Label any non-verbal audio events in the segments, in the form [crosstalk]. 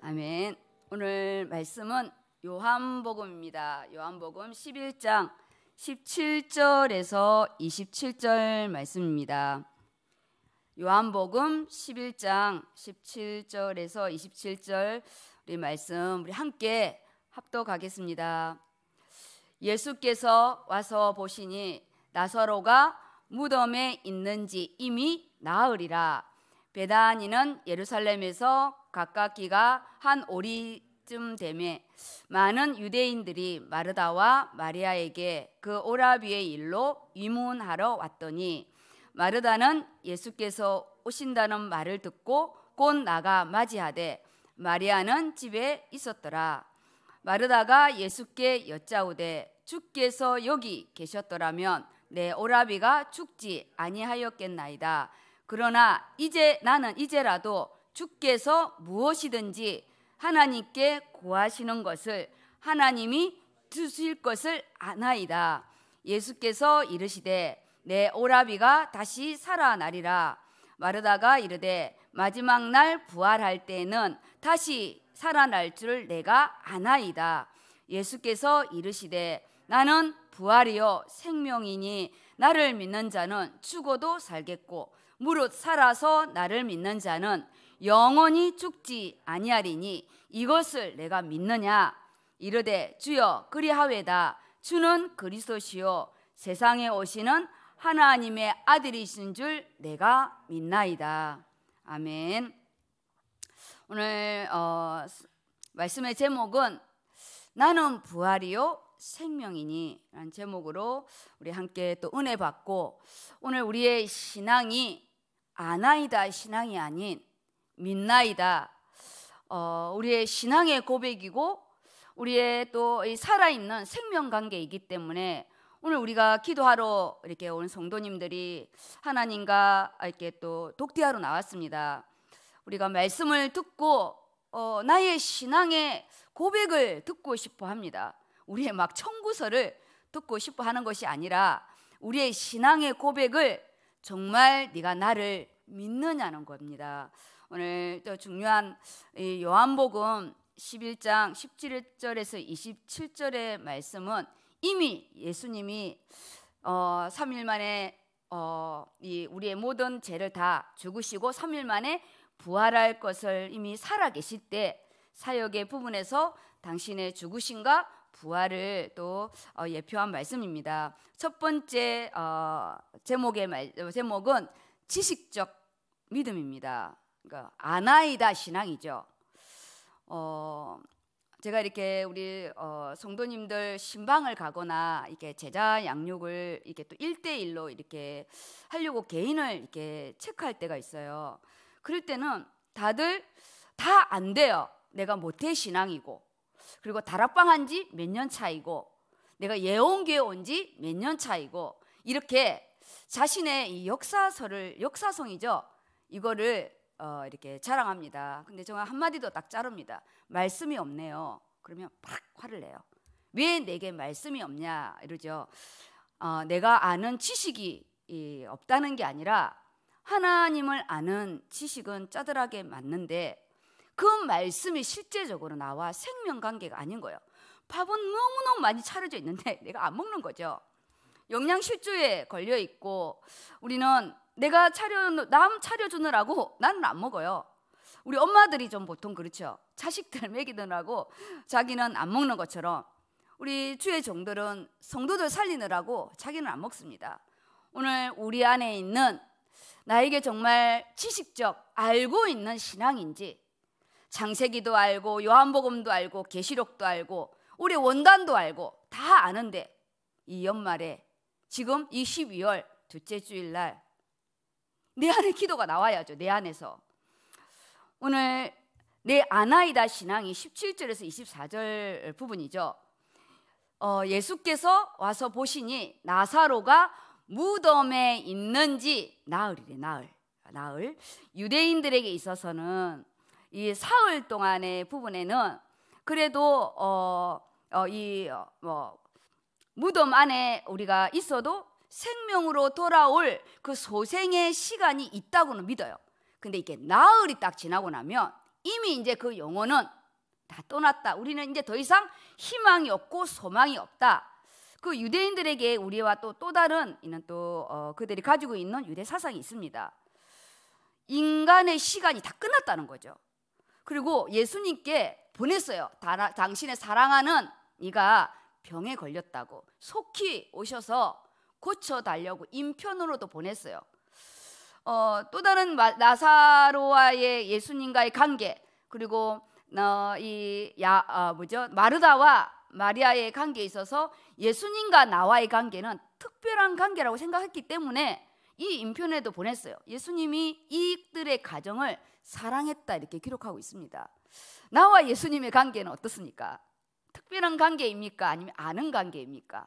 아멘. 오늘 말씀은 요한복음입니다. 요한복음 11장 17절에서 27절 말씀입니다. 요한복음 11장 17절에서 27절 우리 말씀 우리 함께 합독하겠습니다. 예수께서 와서 보시니 나사로가 무덤에 있는지 이미 나으리라 베다니는 예루살렘에서 가깝기가 한 오리쯤 되매 많은 유대인들이 마르다와 마리아에게 그 오라비의 일로 위문하러 왔더니 마르다는 예수께서 오신다는 말을 듣고 곧 나가 맞이하되 마리아는 집에 있었더라. 마르다가 예수께 여짜오되 주께서 여기 계셨더라면 내 오라비가 죽지 아니하였겠나이다. 그러나 이제 나는 이제라도 주께서 무엇이든지 하나님께 구하시는 것을 하나님이 주실 것을 아나이다. 예수께서 이르시되 내 오라비가 다시 살아나리라. 마르다가 이르되 마지막 날 부활할 때에는 다시 살아날 줄 내가 아나이다. 예수께서 이르시되 나는 부활이요 생명이니 나를 믿는 자는 죽어도 살겠고 무릇 살아서 나를 믿는 자는 영원히 죽지 아니하리니 이것을 내가 믿느냐 이르되 주여 그리하외다 주는 그리스도시요 세상에 오시는 하나님의 아들이신 줄 내가 믿나이다 아멘 오늘 어, 말씀의 제목은 나는 부활이요 생명이니 라는 제목으로 우리 함께 또 은혜 받고 오늘 우리의 신앙이 아나이다 신앙이 아닌 믿나이다. 어, 우리의 신앙의 고백이고 우리의 또 살아있는 생명 관계이기 때문에 오늘 우리가 기도하러 이렇게 온 성도님들이 하나님과 이렇게 또 독대하러 나왔습니다. 우리가 말씀을 듣고 어, 나의 신앙의 고백을 듣고 싶어 합니다. 우리의 막 청구서를 듣고 싶어 하는 것이 아니라 우리의 신앙의 고백을 정말 네가 나를 믿느냐는 겁니다. 오늘 또 중요한 요한복음 11장 17절에서 27절의 말씀은 이미 예수님이 어, 3일 만에 어, 이 우리의 모든 죄를 다 죽으시고 3일 만에 부활할 것을 이미 살아계실 때 사역의 부분에서 당신의 죽으신가 부활을 또 어, 예표한 말씀입니다. 첫 번째 어, 제목의 말, 제목은 지식적 믿음입니다. 그러니까 아나이다 신앙이죠. 어, 제가 이렇게 우리 어, 성도님들 신방을 가거나 이렇게 제자 양육을 이렇게 또 1대1로 이렇게 하려고 개인을 이렇게 체크할 때가 있어요. 그럴 때는 다들 다 안 돼요. 내가 모태 신앙이고 그리고 다락방 한지 몇 년 차이고 내가 예언교회 온지 몇 년 차이고 이렇게 자신의 이 역사서를 역사성이죠. 이거를 어, 이렇게 자랑합니다. 근데 제가 한마디도 딱 자릅니다. 말씀이 없네요. 그러면 팍 화를 내요. 왜 내게 말씀이 없냐 이러죠. 어, 내가 아는 지식이 이, 없다는 게 아니라 하나님을 아는 지식은 짜들하게 맞는데 그 말씀이 실제적으로 나와 생명 관계가 아닌 거예요. 밥은 너무너무 많이 차려져 있는데 [laughs] 내가 안 먹는 거죠. 영양실조에 걸려 있고 우리는 내가 차려 남 차려주느라고 나는 안 먹어요. 우리 엄마들이 좀 보통 그렇죠. 자식들 [laughs] 먹이느라고 자기는 안 먹는 것처럼 우리 주의 종들은 성도들 살리느라고 자기는 안 먹습니다. 오늘 우리 안에 있는 나에게 정말 지식적 알고 있는 신앙인지 장세기도 알고 요한복음도 알고 계시록도 알고 우리 원단도 알고 다 아는데 이 연말에 지금 2 2월 둘째 주일날 내 안에 기도가 나와야죠. 내 안에서. 오늘 내 아나이다 신앙이 17절에서 24절 부분이죠. 어, 예수께서 와서 보시니 나사로가 무덤에 있는지 나흘이래 나흘 나흘 유대인들에게 있어서는 이 사흘 동안의 부분에는 그래도 어, 어, 이뭐 어, 무덤 안에 우리가 있어도 생명으로 돌아올 그 소생의 시간이 있다고는 믿어요. 근데 이게 나흘이 딱 지나고 나면 이미 이제 그 영혼은 다 떠났다. 우리는 이제 더 이상 희망이 없고 소망이 없다. 그 유대인들에게 우리와 또 또 다른 이는 또 어, 그들이 가지고 있는 유대 사상이 있습니다. 인간의 시간이 다 끝났다는 거죠. 그리고 예수님께 보냈어요. 다, 당신의 사랑하는 네가 병에 걸렸다고 속히 오셔서 고쳐 달려고 인편으로도 보냈어요. 어, 또 다른 나사로와의 예수님과의 관계 그리고 어, 이야 어, 아, 뭐죠 마르다와 마리아의 관계에 있어서 예수님과 나와의 관계는 특별한 관계라고 생각했기 때문에 이 인편에도 보냈어요. 예수님이 이들의 가정을 사랑했다 이렇게 기록하고 있습니다. 나와 예수님의 관계는 어떻습니까? 특별한 관계입니까? 아니면 아는 관계입니까?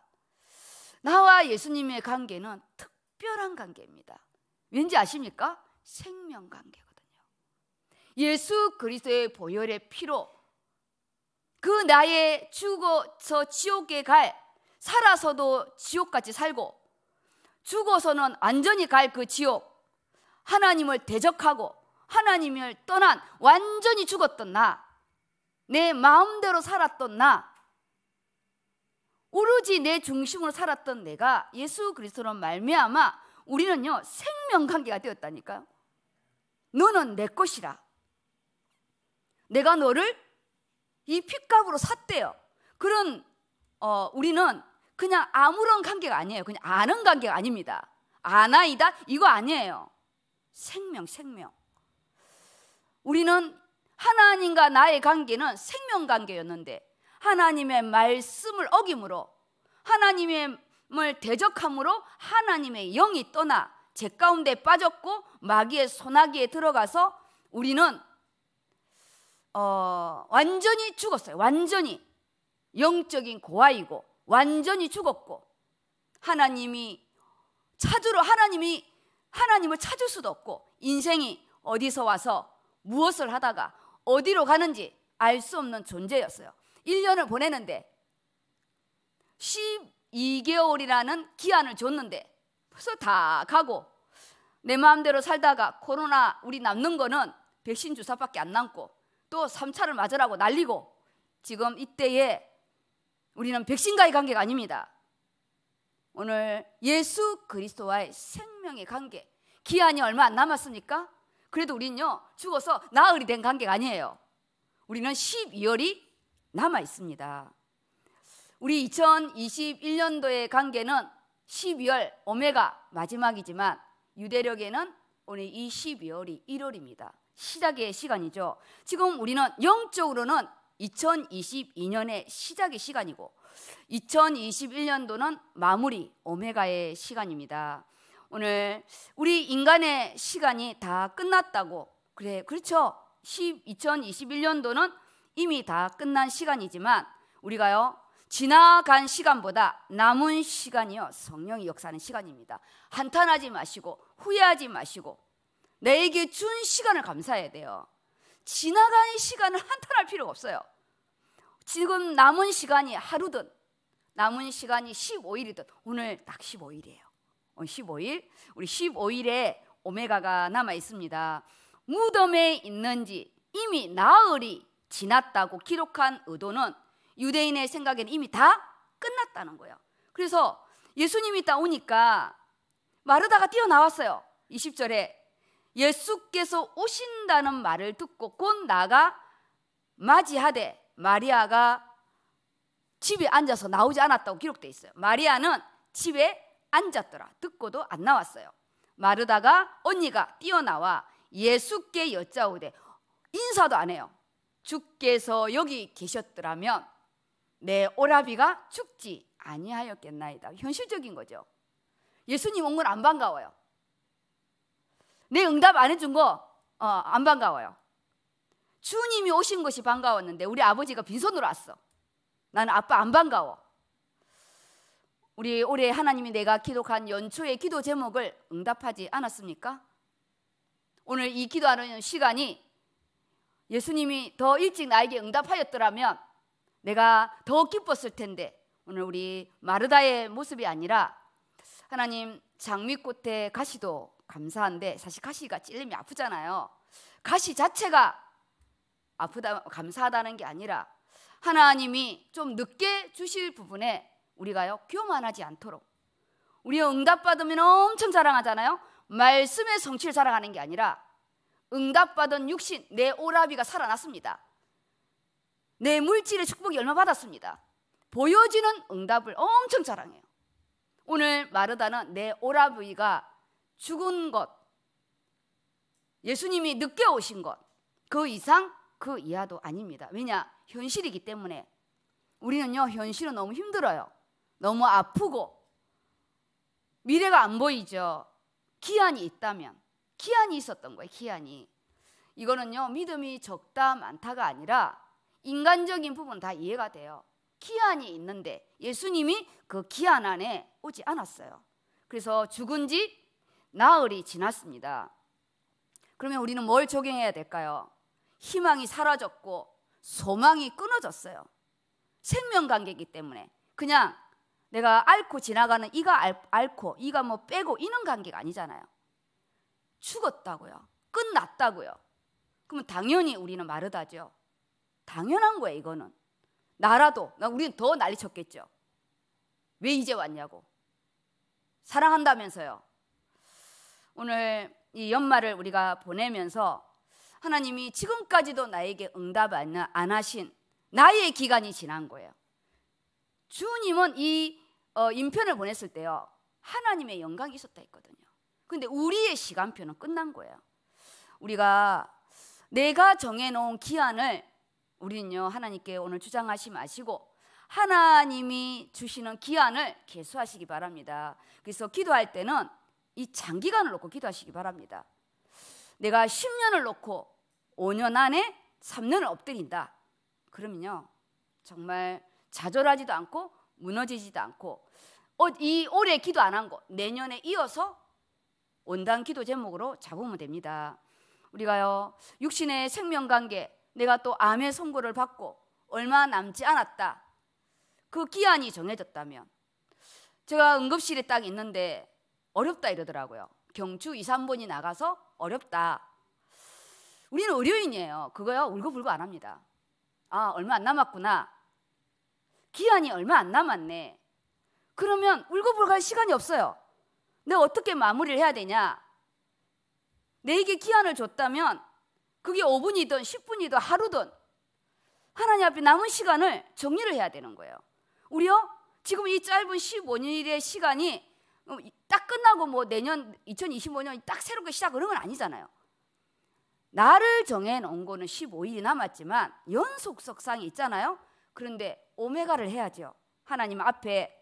나와 예수님의 관계는 특별한 관계입니다. 왠지 아십니까? 생명 관계거든요. 예수 그리스도의 보혈의 피로 그 나의 죽어서 지옥에 갈 살아서도 지옥같이 살고 죽어서는 완전히 갈 그 지옥 하나님을 대적하고 하나님을 떠난 완전히 죽었던 나, 내 마음대로 살았던 나, 오로지 내 중심으로 살았던 내가 예수 그리스도로 말미암아 우리는요 생명 관계가 되었다니까요. 너는 내 것이라. 내가 너를 이 핏값으로 샀대요. 그런 어, 우리는 그냥 아무런 관계가 아니에요. 그냥 아는 관계가 아닙니다. 아나이다 이거 아니에요. 생명, 생명. 우리는 하나님과 나의 관계는 생명 관계였는데 하나님의 말씀을 어김으로 하나님을 대적함으로 하나님의 영이 떠나 제 가운데 빠졌고 마귀의 소나기에 들어가서 우리는 어, 완전히 죽었어요. 완전히 영적인 고아이고 완전히 죽었고 하나님이 찾으러 하나님이 하나님을 찾을 수도 없고 인생이 어디서 와서 무엇을 하다가 어디로 가는지 알 수 없는 존재였어요. 1년을 보내는데 12개월이라는 기한을 줬는데 벌써 다 가고 내 마음대로 살다가 코로나 우리 남는 거는 백신 주사밖에 안 남고 또 3차를 맞으라고 날리고 지금 이때에 우리는 백신과의 관계가 아닙니다. 오늘 예수 그리스도와의 생명의 관계 기한이 얼마 안 남았습니까? 그래도 우리는요 죽어서 나흘이 된 관계가 아니에요. 우리는 12월이 남아 있습니다. 우리 2021년도의 관계는 12월 오메가 마지막이지만 유대력에는 오늘 이 12월이 1월입니다. 시작의 시간이죠. 지금 우리는 영적으로는 2022년의 시작의 시간이고 2021년도는 마무리 오메가의 시간입니다. 오늘 우리 인간의 시간이 다 끝났다고 그래 그렇죠. 2021년도는 이미 다 끝난 시간이지만 우리가요 지나간 시간보다 남은 시간이요 성령이 역사하는 시간입니다. 한탄하지 마시고 후회하지 마시고 내게 준 시간을 감사해야 돼요. 지나간 시간을 한탄할 필요 없어요. 지금 남은 시간이 하루든 남은 시간이 15일이든 오늘 딱 15일이에요. 오늘 15일 우리 15일에 오메가가 남아 있습니다. 무덤에 있는지 이미 나흘이 지났다고 기록한 의도는 유대인의 생각에는 이미 다 끝났다는 거예요. 그래서 예수님이 있다 오니까 마르다가 뛰어나왔어요. 20절에 예수께서 오신다는 말을 듣고 곧 나가 맞이하되 마리아가 집에 앉아서 나오지 않았다고 기록되어 있어요. 마리아는 집에 앉았더라. 듣고도 안 나왔어요. 마르다가 언니가 뛰어나와 예수께 여짜오되 인사도 안 해요. 주께서 여기 계셨더라면 내 오라비가 죽지 아니하였겠나이다. 현실적인 거죠. 예수님 온 건 안 반가워요. 내 응답 안 해준 거, 어, 안 반가워요. 주님이 오신 것이 반가웠는데 우리 아버지가 빈손으로 왔어. 나는 아빠 안 반가워. 우리 올해 하나님이 내가 기록한 연초의 기도 제목을 응답하지 않았습니까? 오늘 이 기도하는 시간이 예수님이 더 일찍 나에게 응답하였더라면 내가 더 기뻤을 텐데 오늘 우리 마르다의 모습이 아니라 하나님 장미꽃에 가시도 감사한데 사실 가시가 찔리면 아프잖아요. 가시 자체가 아프다 감사하다는 게 아니라 하나님이 좀 늦게 주실 부분에 우리가요 교만하지 않도록 우리가 응답 받으면 엄청 자랑하잖아요. 말씀의 성취를 자랑하는 게 아니라 응답받은 육신 내 오라비가 살아났습니다. 내 물질의 축복이 얼마 받았습니다. 보여지는 응답을 엄청 자랑해요. 오늘 마르다는 내 오라비가 죽은 것, 예수님이 늦게 오신 것, 그 이상, 그 이하도 아닙니다. 왜냐? 현실이기 때문에 우리는요, 현실은 너무 힘들어요. 너무 아프고, 미래가 안 보이죠. 기한이 있다면. 기한이 있었던 거예요. 기한이. 이거는요. 믿음이 적다 많다가 아니라 인간적인 부분 다 이해가 돼요. 기한이 있는데 예수님이 그 기한 안에 오지 않았어요. 그래서 죽은 지 나흘이 지났습니다. 그러면 우리는 뭘 적용해야 될까요? 희망이 사라졌고 소망이 끊어졌어요. 생명 관계이기 때문에 그냥 내가 앓고 지나가는 이가 앓고 이가 뭐 빼고 이런 관계가 아니잖아요. 죽었다고요. 끝났다고요. 그러면 당연히 우리는 마르다죠. 당연한 거예요, 이거는. 나라도, 우리는 더 난리 쳤겠죠. 왜 이제 왔냐고. 사랑한다면서요. 오늘 이 연말을 우리가 보내면서 하나님이 지금까지도 나에게 응답 안 하신 나의 기간이 지난 거예요. 주님은 이 어, 인편을 보냈을 때요. 하나님의 영광이 있었다 했거든요. 근데 우리의 시간표는 끝난 거예요. 우리가 내가 정해놓은 기한을 우리는요 하나님께 오늘 주장하지 마시고 하나님이 주시는 기한을 계수하시기 바랍니다. 그래서 기도할 때는 이 장기간을 놓고 기도하시기 바랍니다. 내가 10년을 놓고 5년 안에 3년을 엎드린다. 그러면요 정말 좌절하지도 않고 무너지지도 않고 어, 이 올해 기도 안 한 거 내년에 이어서 온당 기도 제목으로 잡으면 됩니다. 우리가요, 육신의 생명 관계, 내가 또 암의 선고를 받고 얼마 남지 않았다. 그 기한이 정해졌다면 제가 응급실에 딱 있는데 어렵다 이러더라고요. 경추 2, 3번이 나가서 어렵다. 우리는 의료인이에요. 그거요 울고불고 안 합니다. 아 얼마 안 남았구나. 기한이 얼마 안 남았네. 그러면 울고불고 할 시간이 없어요. 내가 어떻게 마무리를 해야 되냐? 내게 기한을 줬다면 그게 5분이든 10분이든 하루든 하나님 앞에 남은 시간을 정리를 해야 되는 거예요. 우리요? 지금 이 짧은 15년의 시간이 어, 딱 끝나고 뭐 내년 2025년 이딱 새롭게 시작 그런 건 아니잖아요. 나를 정해놓은 거는 15일이 남았지만 연속석상이 있잖아요. 그런데 오메가를 해야죠. 하나님 앞에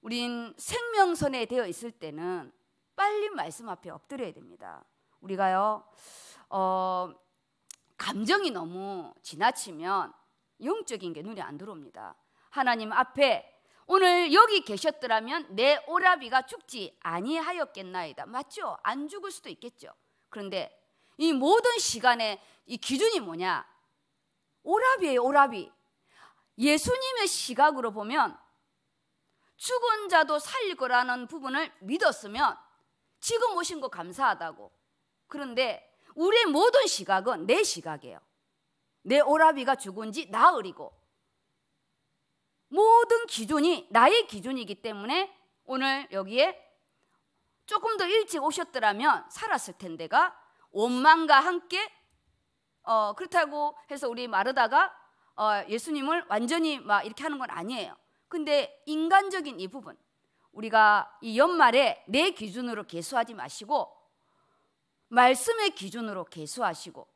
우린 생명선에 되어 있을 때는 빨리 말씀 앞에 엎드려야 됩니다. 우리가요, 어, 감정이 너무 지나치면 영적인 게 눈에 안 들어옵니다. 하나님 앞에 오늘 여기 계셨더라면 내 오라비가 죽지 아니하였겠나이다. 맞죠? 안 죽을 수도 있겠죠. 그런데 이 모든 시간에 이 기준이 뭐냐? 오라비예요, 오라비. 예수님의 시각으로 보면 죽은 자도 살릴 거라는 부분을 믿었으면 지금 오신 거 감사하다고. 그런데 우리의 모든 시각은 내 시각이에요. 내 오라비가 죽은 지 나흘이고 모든 기준이 나의 기준이기 때문에 오늘 여기에 조금 더 일찍 오셨더라면 살았을 텐데가 원망과 함께 어, 그렇다고 해서 우리 마르다가 어, 예수님을 완전히 막 이렇게 하는 건 아니에요. 근데 인간적인 이 부분 우리가 이 연말에 내 기준으로 계수하지 마시고 말씀의 기준으로 계수하시고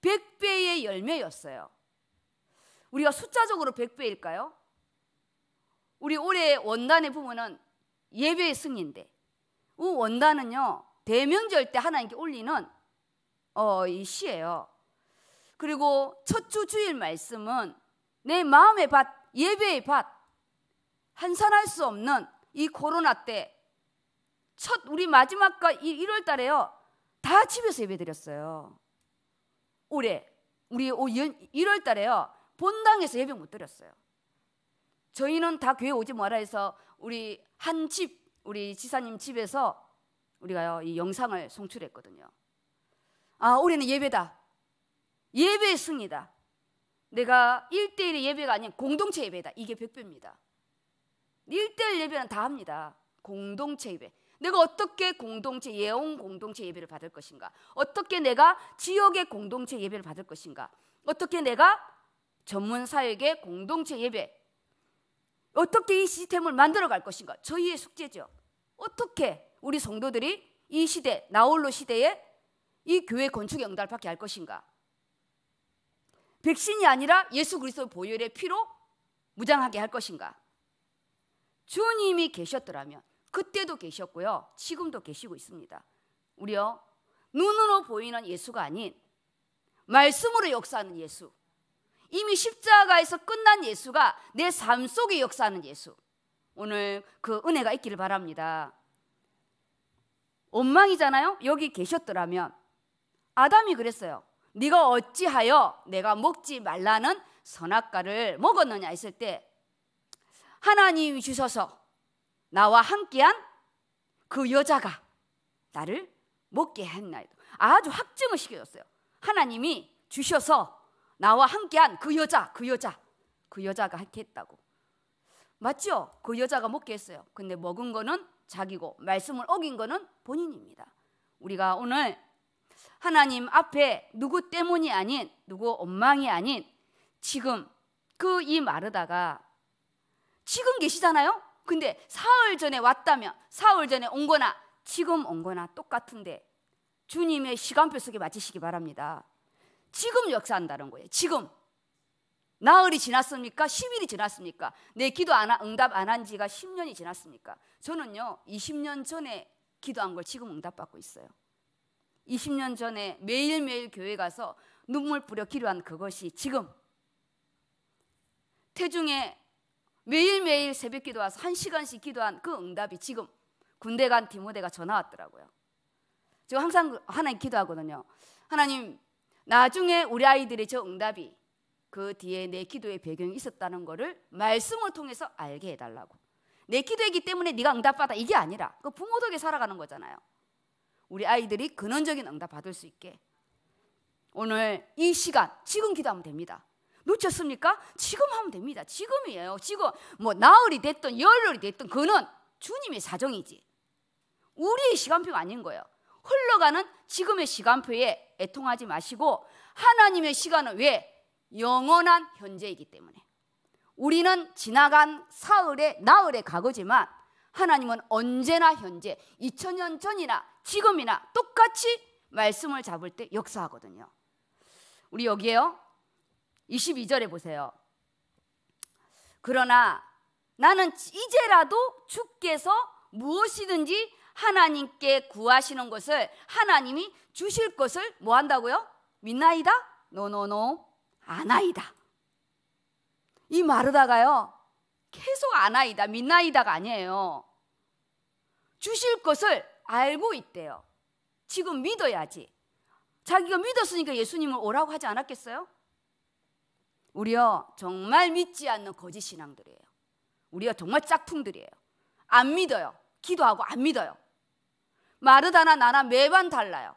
100배의 열매였어요. 우리가 숫자적으로 100배일까요? 우리 올해 원단의 부분은 예배의 승리인데 우 원단은요 대명절 때 하나님께 올리는 어, 이 시예요. 그리고 첫 주 주일 말씀은 내 마음의 밭, 예배의 밭, 한산할 수 없는 이 코로나 때 첫 우리 마지막과 1월 달에요. 다 집에서 예배드렸어요. 올해 우리 1월 달에요. 본당에서 예배 못 드렸어요. 저희는 다 교회 오지 마라 해서 우리 한 집, 우리 지사님 집에서 우리가요, 이 영상을 송출했거든요. 아, 올해는 예배다. 예배의 승리다. 내가 일대일의 예배가 아닌 공동체 예배다. 이게 백배입니다. 1대1 예배는 다 합니다. 공동체 예배. 내가 어떻게 공동체 예언 공동체 예배를 받을 것인가? 어떻게 내가 지역의 공동체 예배를 받을 것인가? 어떻게 내가 전문 사역의 공동체 예배 어떻게 이 시스템을 만들어 갈 것인가? 저희의 숙제죠. 어떻게 우리 성도들이 이 시대 나홀로 시대에 이 교회 건축에응답 받게 할 것인가? 백신이 아니라 예수 그리스도 보혈의 피로 무장하게 할 것인가? 주님이 계셨더라면 그때도 계셨고요. 지금도 계시고 있습니다. 우리요. 눈으로 보이는 예수가 아닌 말씀으로 역사하는 예수. 이미 십자가에서 끝난 예수가 내 삶 속에 역사하는 예수. 오늘 그 은혜가 있기를 바랍니다. 원망이잖아요. 여기 계셨더라면 아담이 그랬어요. 네가 어찌하여 내가 먹지 말라는 선악과를 먹었느냐 했을 때 하나님이 주셔서 나와 함께한 그 여자가 나를 먹게 했나이다. 아주 확증을 시켜줬어요. 하나님이 주셔서 나와 함께한 그 여자, 그 여자, 그 여자가 함께 했다고. 맞죠? 그 여자가 먹게 했어요. 근데 먹은 거는 자기고 말씀을 어긴 거는 본인입니다. 우리가 오늘 하나님 앞에 누구 때문이 아닌 누구 원망이 아닌 지금 그 이 마르다가 지금 계시잖아요? 근데 사흘 전에 왔다면 사흘 전에 온 거나 지금 온 거나 똑같은데 주님의 시간표 속에 맞히시기 바랍니다. 지금 역사한다는 거예요. 지금. 나흘이 지났습니까? 10일이 지났습니까? 내 기도 안, 응답 안 한 지가 10년이 지났습니까? 저는요, 20년 전에 기도한 걸 지금 응답받고 있어요. 20년 전에 매일매일 교회 가서 눈물 뿌려 기도한 그것이 지금 태중에 매일매일 새벽 기도 와서 한 시간씩 기도한 그 응답이 지금 군대 간 디모데가 전화 왔더라고요. 제 항상 하나님 기도하거든요. 하나님, 나중에 우리 아이들의 저 응답이 그 뒤에 내 기도의 배경이 있었다는 것을 말씀을 통해서 알게 해달라고. 내 기도이기 때문에 네가 응답받아 이게 아니라 그 부모 덕에 살아가는 거잖아요. 우리 아이들이 근원적인 응답 받을 수 있게 오늘 이 시간 지금 기도하면 됩니다. 놓쳤습니까? 지금 하면 됩니다. 지금이에요. 지금 뭐 나흘이 됐든 열흘이 됐든 그는 주님의 사정이지. 우리의 시간표가 아닌 거예요. 흘러가는 지금의 시간표에 애통하지 마시고 하나님의 시간은 왜 영원한 현재이기 때문에 우리는 지나간 사흘의 나흘의 과거지만 하나님은 언제나 현재 2000년 전이나 지금이나 똑같이 말씀을 잡을 때 역사하거든요. 우리 여기에요. 22절에 보세요. 그러나 나는 이제라도 주께서 무엇이든지 하나님께 구하시는 것을 하나님이 주실 것을 뭐 한다고요? 믿나이다? 노노노 아나이다. 이말르다가요 계속 아나이다, 믿나이다가 아니에요. 주실 것을 알고 있대요. 지금 믿어야지. 자기가 믿었으니까 예수님을 오라고 하지 않았겠어요? 우리요 정말 믿지 않는 거짓 신앙들이에요. 우리가 정말 짝퉁들이에요. 안 믿어요. 기도하고 안 믿어요. 마르다나 나나 매번 달라요.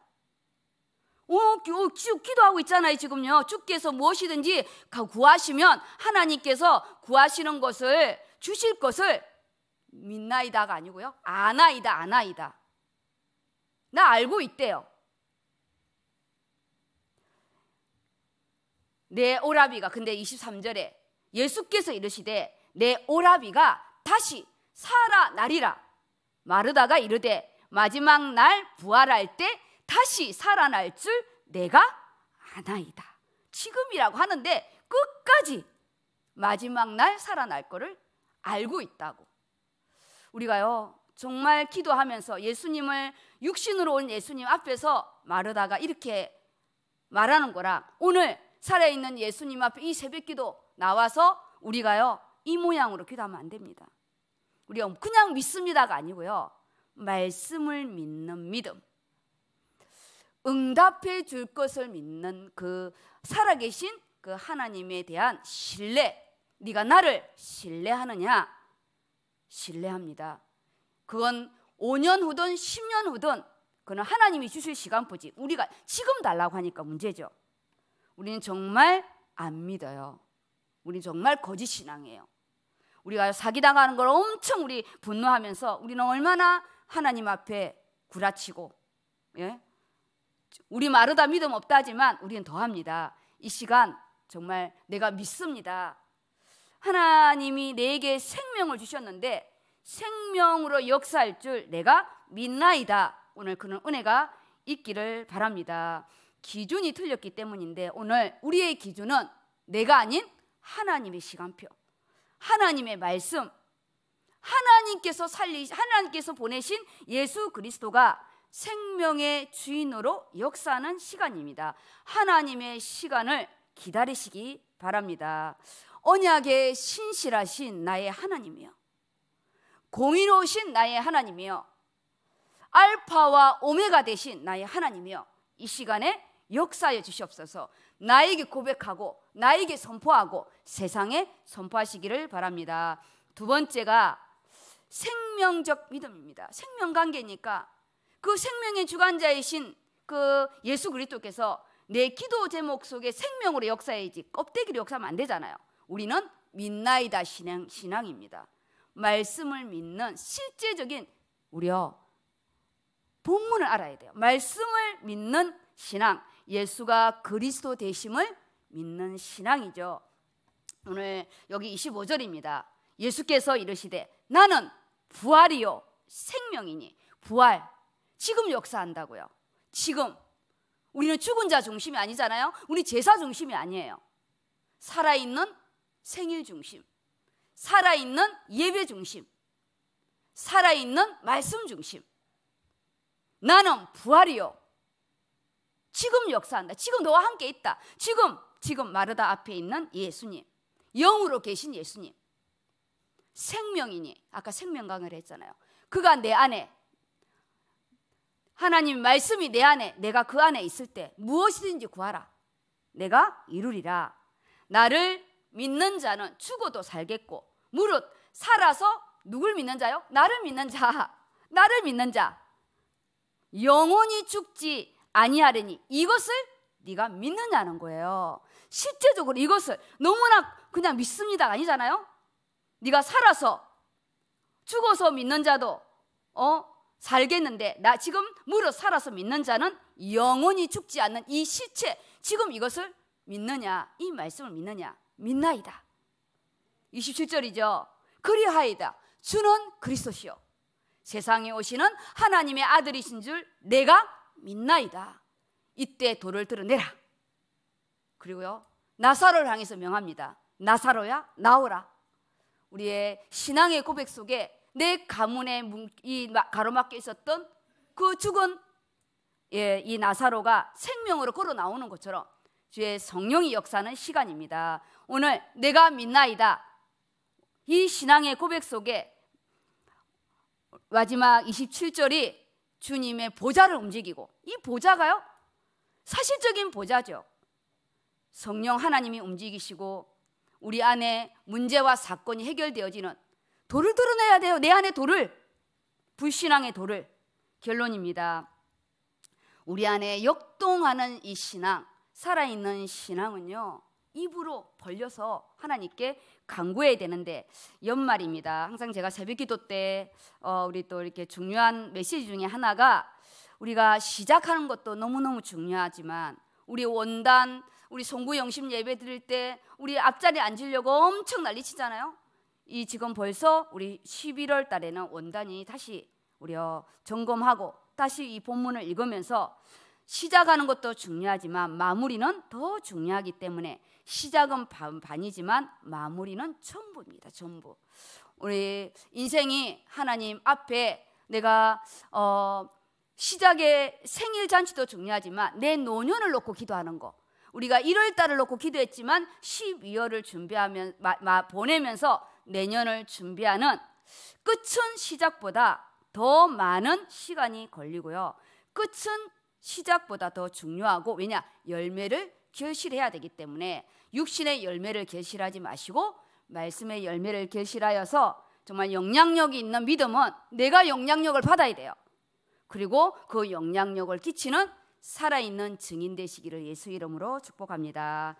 오, 어, 어, 쭉 기도하고 있잖아요, 지금요. 주께서 무엇이든지 구하시면 하나님께서 구하시는 것을 주실 것을 믿나이다가 아니고요. 아나이다, 아나이다. 나 알고 있대요. 내 오라비가 근데 23절에 예수께서 이르시되 내 오라비가 다시 살아나리라 마르다가 이르되 마지막 날 부활할 때 다시 살아날 줄 내가 아나이다 지금이라고 하는데 끝까지 마지막 날 살아날 거를 알고 있다고 우리가요 정말 기도하면서 예수님을 육신으로 온 예수님 앞에서 마르다가 이렇게 말하는 거라 오늘 살아있는 예수님 앞에 이 새벽기도 나와서 우리가요 이 모양으로 기도하면 안 됩니다. 우리가 그냥 믿습니다가 아니고요 말씀을 믿는 믿음, 응답해 줄 것을 믿는 그 살아계신 그 하나님에 대한 신뢰. 네가 나를 신뢰하느냐? 신뢰합니다. 그건 5년 후든 10년 후든 그는 하나님이 주실 시간보지 우리가 지금 달라고 하니까 문제죠. 우리는 정말 안 믿어요. 우리는 정말 거짓 신앙이에요. 우리가 사기당하는 걸 엄청 우리 분노하면서 우리는 얼마나 하나님 앞에 구라치고 예? 우리 마르다 믿음 없다지만 우리는 더합니다. 이 시간 정말 내가 믿습니다. 하나님이 내게 생명을 주셨는데 생명으로 역사할 줄 내가 믿나이다. 오늘 그런 은혜가 있기를 바랍니다. 기준이 틀렸기 때문인데 오늘 우리의 기준은 내가 아닌 하나님의 시간표, 하나님의 말씀, 하나님께서 살리 하나님께서 보내신 예수 그리스도가 생명의 주인으로 역사하는 시간입니다. 하나님의 시간을 기다리시기 바랍니다. 언약에 신실하신 나의 하나님이여. 공의로우신 나의 하나님이여. 알파와 오메가 되신 나의 하나님이여. 이 시간에 역사해 주시옵소서. 나에게 고백하고 나에게 선포하고 세상에 선포하시기를 바랍니다. 두 번째가 생명적 믿음입니다. 생명 관계니까 그 생명의 주관자이신 그 예수 그리스도께서 내 기도 제목 속에 생명으로 역사해지 껍데기로 역사하면 안 되잖아요. 우리는 믿나이다 신앙, 신앙입니다. 말씀을 믿는 실제적인 우리요 본문을 알아야 돼요. 말씀을 믿는 신앙. 예수가 그리스도 되심을 믿는 신앙이죠. 오늘 여기 25절입니다. 예수께서 이르시되 나는 부활이요 생명이니 부활 지금 역사한다고요. 지금 우리는 죽은 자 중심이 아니잖아요. 우리 제사 중심이 아니에요. 살아있는 생일 중심, 살아있는 예배 중심, 살아있는 말씀 중심. 나는 부활이요 지금 역사한다. 지금 너와 함께 있다. 지금 지금 마르다 앞에 있는 예수님. 영으로 계신 예수님. 생명이니 아까 생명 강의를 했잖아요. 그가 내 안에 하나님 말씀이 내 안에 내가 그 안에 있을 때 무엇이든지 구하라. 내가 이루리라. 나를 믿는 자는 죽어도 살겠고 무릇 살아서 누굴 믿는 자요? 나를 믿는 자. 나를 믿는 자. 영원히 죽지 아니하리니 이것을 네가 믿느냐는 거예요. 실제적으로 이것을 너무나 그냥 믿습니다 아니잖아요. 네가 살아서 죽어서 믿는 자도 어 살겠는데 나 지금 무릇 살아서 믿는 자는 영원히 죽지 않는 이 실체 지금 이것을 믿느냐 이 말씀을 믿느냐 믿나이다. 27절이죠. 그리하이다. 주는 그리스도시요 세상에 오시는 하나님의 아들이신 줄 내가 믿나이다. 이때 돌을 들어내라. 그리고요. 나사로를 향해서 명합니다. 나사로야 나오라. 우리의 신앙의 고백 속에 내 가문에 이 가로막혀 있었던 그 죽은 예, 이 나사로가 생명으로 걸어 나오는 것처럼 주의 성령이 역사는 시간입니다. 오늘 내가 믿나이다. 이 신앙의 고백 속에 마지막 27절이 주님의 보좌를 움직이고 이 보좌가요 사실적인 보좌죠. 성령 하나님이 움직이시고 우리 안에 문제와 사건이 해결되어지는 돌을 드러내야 돼요. 내 안에 돌을 불신앙의 돌을 결론입니다. 우리 안에 역동하는 이 신앙 살아있는 신앙은요 입으로 벌려서 하나님께 강구해야 되는데 연말입니다. 항상 제가 새벽 기도 때 어, 우리 또 이렇게 중요한 메시지 중에 하나가 우리가 시작하는 것도 너무너무 중요하지만 우리 원단 우리 송구 영심 예배 드릴 때 우리 앞자리 앉으려고 엄청 난리치잖아요. 이 지금 벌써 우리 11월 달에는 원단이 다시 우리 점검하고 다시 이 본문을 읽으면서 시작하는 것도 중요하지만 마무리는 더 중요하기 때문에 시작은 반이지만 마무리는 전부입니다. 전부. 우리 인생이 하나님 앞에 내가 어 시작의 생일 잔치도 중요하지만 내 노년을 놓고 기도하는 거. 우리가 1월 달을 놓고 기도했지만 12월을 준비하면 마, 마, 보내면서 내년을 준비하는 끝은 시작보다 더 많은 시간이 걸리고요. 끝은 시작보다 더 중요하고 왜냐 열매를 결실해야 되기 때문에 육신의 열매를 결실하지 마시고 말씀의 열매를 결실하여서 정말 영향력이 있는 믿음은 내가 영향력을 받아야 돼요. 그리고 그 영향력을 끼치는 살아있는 증인 되시기를 예수 이름으로 축복합니다.